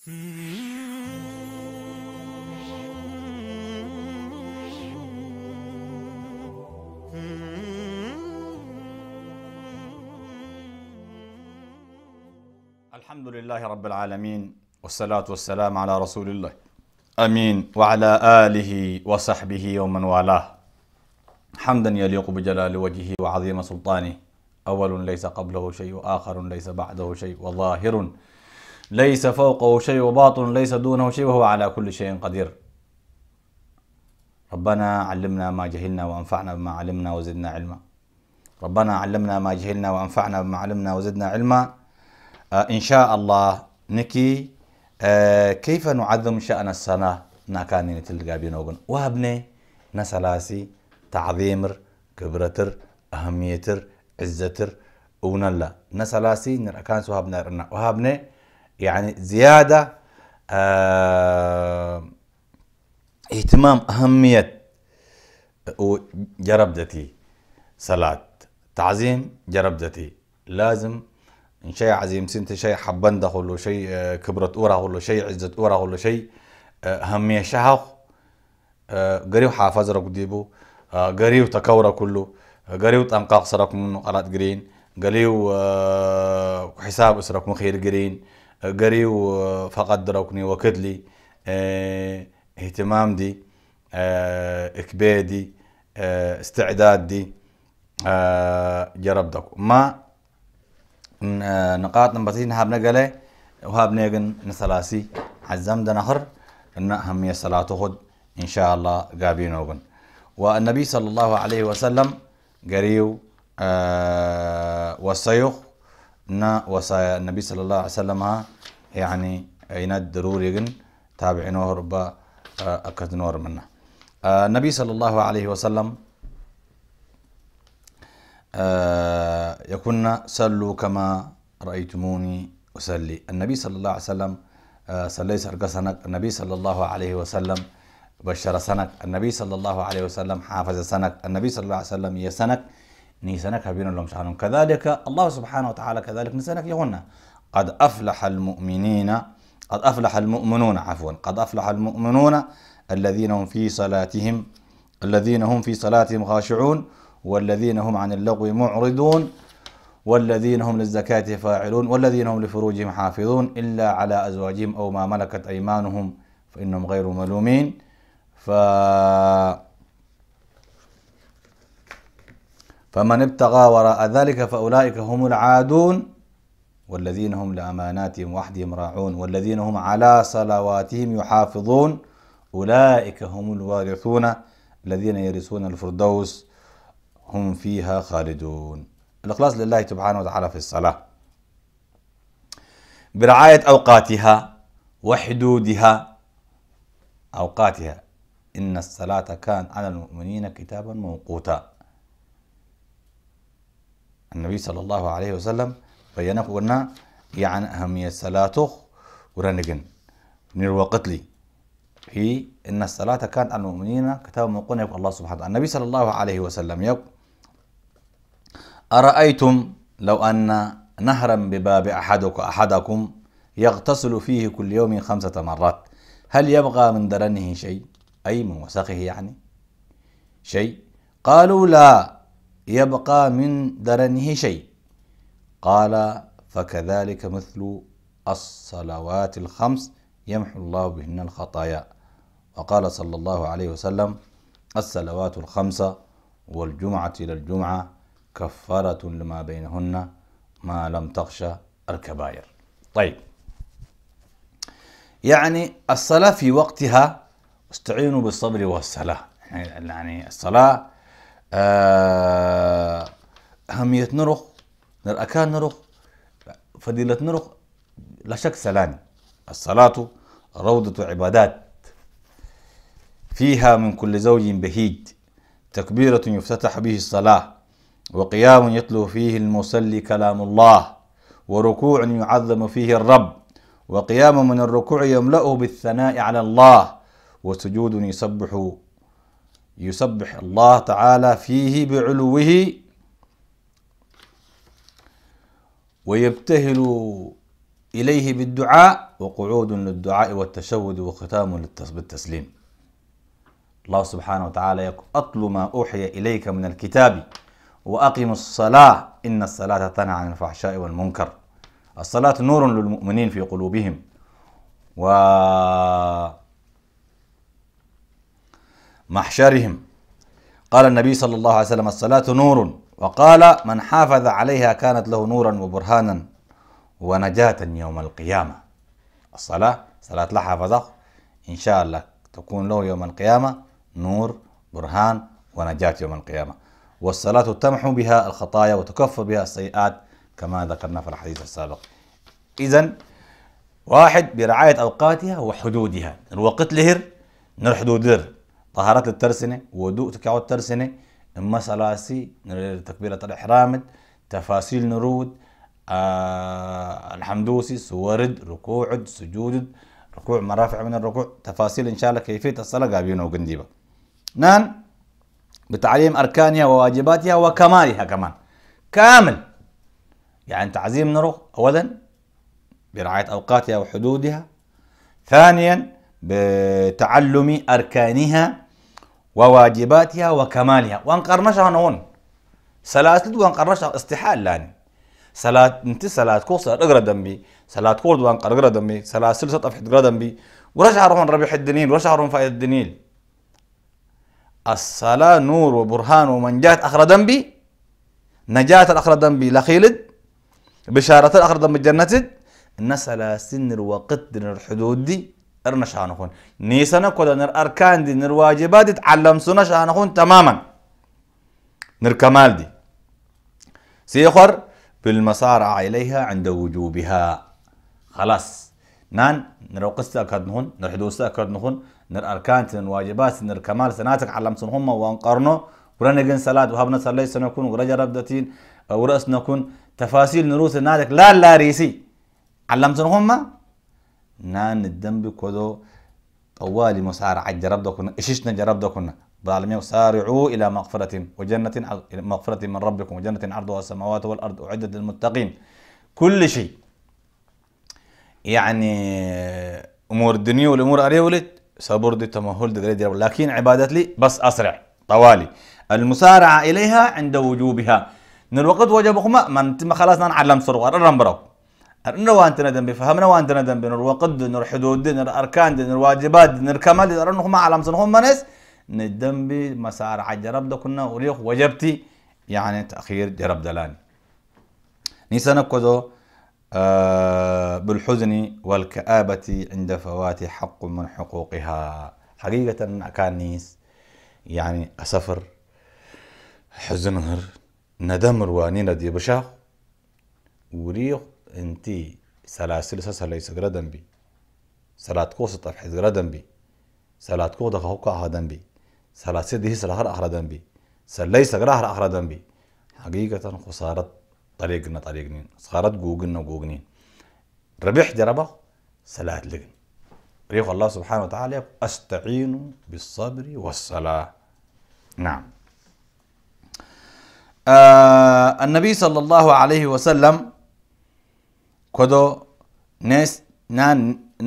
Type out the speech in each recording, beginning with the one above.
الحمد لله رب العالمين والصلاة والسلام على رسول الله أمين وعلى آله وصحبه ومن والاه حمدا يليق بجلال وجهه وعظيم سلطانه أول ليس قبله شيء آخر ليس بعده شيء وظاهر ليس فوقه شيء وباطن ليس دونه شيء وهو على كل شيء قدير ربنا علمنا ما جهلنا وانفعنا بما علمنا وزدنا علما ربنا علمنا ما جهلنا وانفعنا بما علمنا وزدنا علما آه ان شاء الله نكي آه كيف نعظم شأن السنة ناكاني نتلقى بينوغن وهبني نسلاسي تعظيمر كبرتر أهميتر عزتر ونلا نسلاسي نركان سوابنا رنا وهبني يعني زياده آه اهتمام اهميه جربدتي صلاه تعظيم جربدتي لازم شيء عظيم سنت شيء حبنده ولا شيء آه، كبرت أورا ولا شيء عزت أورا ولا شيء آه، اهميه شهق آه، قريو حافظ رك ديبو قريو تكورا كله قريو تنقاق سرك منه قرات جرين قريو حساب سرك مخير جرين قريو وفقد دروكني وكدلي آه، اهتمام دي آه، اكبادي آه، استعداد دي جرب دك ما نقاط نمبتين هابنا قلي وهابنا يقن نثلاثي عزم دنخر ان اهمية صلاة خد ان شاء الله قابين وقن والنبي صلى الله عليه وسلم قريو أه والسيخ نا وصايا النبي صلى الله عليه وسلم يعني يناد ضروري جن تابعينه ربا آه، أكد نور منا آه، النبي صلى الله عليه وسلم آه، يكون صلوا كما رأيتموني أصلي النبي صلى الله عليه وسلم صلي سرق سنك النبي صلى الله عليه وسلم بشر سنك النبي صلى الله عليه وسلم حافظ سنك النبي صلى الله عليه وسلم يسنك نيسانك هبين اللهم شعلهم كذلك الله سبحانه وتعالى كذلك نيسانك يغنى قد أفلح المؤمنين قد أفلح المؤمنون عفوا قد أفلح المؤمنون الذين هم في صلاتهم الذين هم في صلاتهم خاشعون والذين هم عن اللغو معرضون والذين هم للزكاة فاعلون والذين هم لفروجهم حافظون إلا على أزواجهم أو ما ملكت أيمانهم فإنهم غير ملومين ف فمن ابتغى وراء ذلك فأولئك هم العادون والذين هم لأماناتهم وحدهم راعون والذين هم على صلواتهم يحافظون أولئك هم الوارثون الذين يرثون الفردوس هم فيها خالدون الإخلاص لله سبحانه وتعالى في الصلاة برعاية أوقاتها وحدودها أوقاتها إن الصلاة كان على المؤمنين كتابا موقوتا النبي صلى الله عليه وسلم بينه قلنا يعني أهمية الصلاة ورنجن من الوقت لي في إن الصلاة كانت على المؤمنين كتاب موقون يقول الله سبحانه النبي صلى الله عليه وسلم يقول أرأيتم لو أن نهرا بباب أحدك أحدكم يغتسل فيه كل يوم خمسة مرات هل يبقى من درنه شيء أي من وسخه يعني شيء قالوا لا يبقى من درنه شيء قال فكذلك مثل الصلوات الخمس يمحو الله بهن الخطايا وقال صلى الله عليه وسلم الصلوات الخمسة والجمعة إلى الجمعة كفارة لما بينهن ما لم تخش الكبائر طيب يعني الصلاة في وقتها استعينوا بالصبر والصلاة يعني الصلاة آه، أهمية نرخ نرأكان نرخ فضيلة نرخ لا شك سلاني الصلاة روضة عبادات فيها من كل زوج بهيج تكبيرة يفتتح به الصلاة وقيام يتلو فيه المصلي كلام الله وركوع يعظم فيه الرب وقيام من الركوع يملأه بالثناء على الله وسجود يسبح يسبح الله تعالى فيه بعلوه ويبتهل إليه بالدعاء وقعود للدعاء والتشهد وختام بالتسليم الله سبحانه وتعالى يقول أطل ما أوحي إليك من الكتاب وأقم الصلاة إن الصلاة تنهى عن الفحشاء والمنكر الصلاة نور للمؤمنين في قلوبهم و محشرهم قال النبي صلى الله عليه وسلم الصلاة نور وقال من حافظ عليها كانت له نورا وبرهانا ونجاة يوم القيامة الصلاة صلاة لا حافظة إن شاء الله تكون له يوم القيامة نور برهان ونجاة يوم القيامة والصلاة تمحو بها الخطايا وتكف بها السيئات كما ذكرنا في الحديث السابق إذا واحد برعاية أوقاتها وحدودها الوقت لهر نر حدود لهر طهارات الترسنة ودوء تكعو الترسنة المسألة سي تكبيرة الإحرام تفاصيل نرود آه الحمدوسي سورد ركوع سجود ركوع مرافع من الركوع تفاصيل إن شاء الله كيفية الصلاة قابينا وقنديبة نان بتعليم أركانها وواجباتها وكمالها كمان كامل يعني تعزيم نروح أولا برعاية أوقاتها وحدودها ثانيا بتعلم أركانها وواجباتها وكمالها وانقرنشها هنون صلاة تدو وانقرنشها استحال لاني صلاة انت صلاة كوسة اقرا دمبي صلاة كورد وانقر اقرا دمبي صلاة سلسة طفحت اقرا دمبي ورش رون ربيح الدنيل ورش رون فائد الدنيل الصلاة نور وبرهان ومن جات أخر دمبي نجاة الاخرى دمبي لخيلد بشارة الاخرى دمبي جنتد الناس على سن وقدر الحدود دي ارنا شانخون نيسانا كودا نر اركان دي نر واجبات دي تعلم تعلمسونا شانخون تماما نر كمال دي سيخر بالمصارعة إليها عند وجوبها خلاص نان نر قصة أكدنهن نر حدوثة أكدنهن نر أركان تن واجبات نر كمال سناتك علمتن هم وانقرنو ورنجن صلاة وهبنا صلي سنكون ورجا ربدتين ورأس نكون تفاصيل نروس نادك لا لا ريسي علمتن هم نان الدم كدو طوالي مسار عج ربدا كنا إششنا جربدا كنا ظالمين وسارعوا إلى مغفرة وجنة مغفرة من ربكم وجنة عرضها السماوات والأرض أعدت للمتقين كل شيء يعني أمور الدنيا والأمور أريه ولد صبر دي تمهل دي, دي لكن عبادت لي بس أسرع طوالي المسارعة إليها عند وجوبها من الوقت وجبكم من خلاص نعلم سرور الرمبرو نر وانت ندم بفهمنا وانت ندم بنر وقد نر حدود نر أركان نر واجبات نر كمال إذا رنهم على مصنهم منس ندم بمسار عجرب ده كنا وليخ وجبتي يعني تأخير جرب دلاني نيسان كذو آه بالحزن والكآبة عند فوات حق من حقوقها حقيقة كان نيس يعني أسفر حزنهر ندمر واني ندي بشاخ وريخ انتي سلاسل سلات سقرا دنبي سلاتكو بي سلات دنبي سلاتكو دخوكا أخرى دنبي سلاسل دي سلهر أخرى بي سلي سقرا أخرى أخرى حقيقة خسارة طريقنا طريقنين خسارة جوجلنا جوجنين ربح جربه سلات لجن ريق الله سبحانه وتعالى استعينوا بالصبر والصلاة نعم آه النبي صلى الله عليه وسلم كدو ناس نان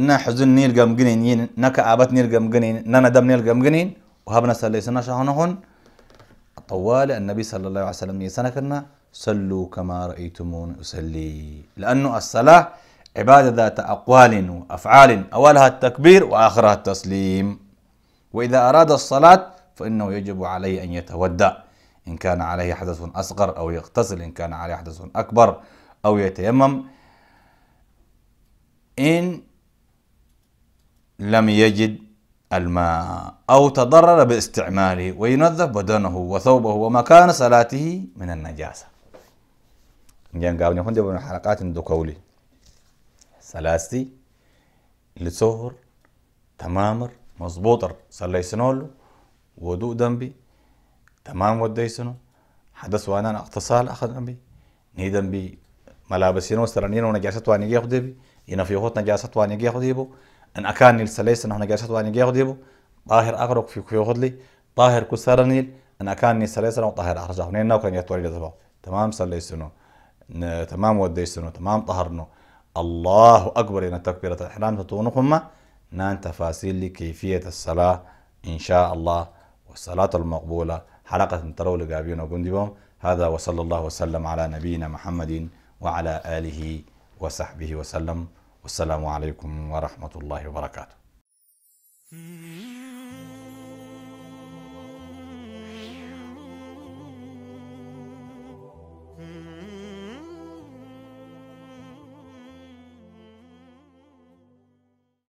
نا حزن نيل جم جنين نك عبات نيل جم جنين نا دم نيل جم جنين سنا شهنا هون طوال النبي صلى الله عليه وسلم يسنا كنا صلوا كما رأيتمون أصلي لأنه الصلاة عبادة ذات أقوال وأفعال أولها التكبير وآخرها التسليم وإذا أراد الصلاة فإنه يجب عليه أن يتودأ إن كان عليه حدث أصغر أو يغتسل إن كان عليه حدث أكبر أو يتيمم إن لم يجد الماء أو تضرر باستعماله وينظف بدنه وثوبه ومكان صلاته من النجاسة جان قابل نفند من حلقات دكولي سلاستي لسهر تمامر صلي سنولو ودو دنبي تمام ودي سنو حدث وانا اقتصال اخذ دنبي ني دنبي ملابسين وسرانين ونجاسات وانيجي اخذ دنبي هنا في غوت نجاسات وان يجي خديبو ان اكان نيل سليس انه نجاسات وان يجي خديبو طاهر اغرق في في خدلي طاهر كسر نيل ان اكان نيل سليس انه طاهر اخرجه هنا انه كان يتولي ذبا تمام سليسنو تمام وديسنو تمام طهرنو الله اكبر ان تكبيره الاحرام تطونكم نان تفاصيل لكيفيه الصلاه ان شاء الله والصلاه المقبوله حلقه ترول جابيون وجندبهم هذا وصلى الله وسلم على نبينا محمد وعلى اله وصحبه وسلم والسلام عليكم ورحمة الله وبركاته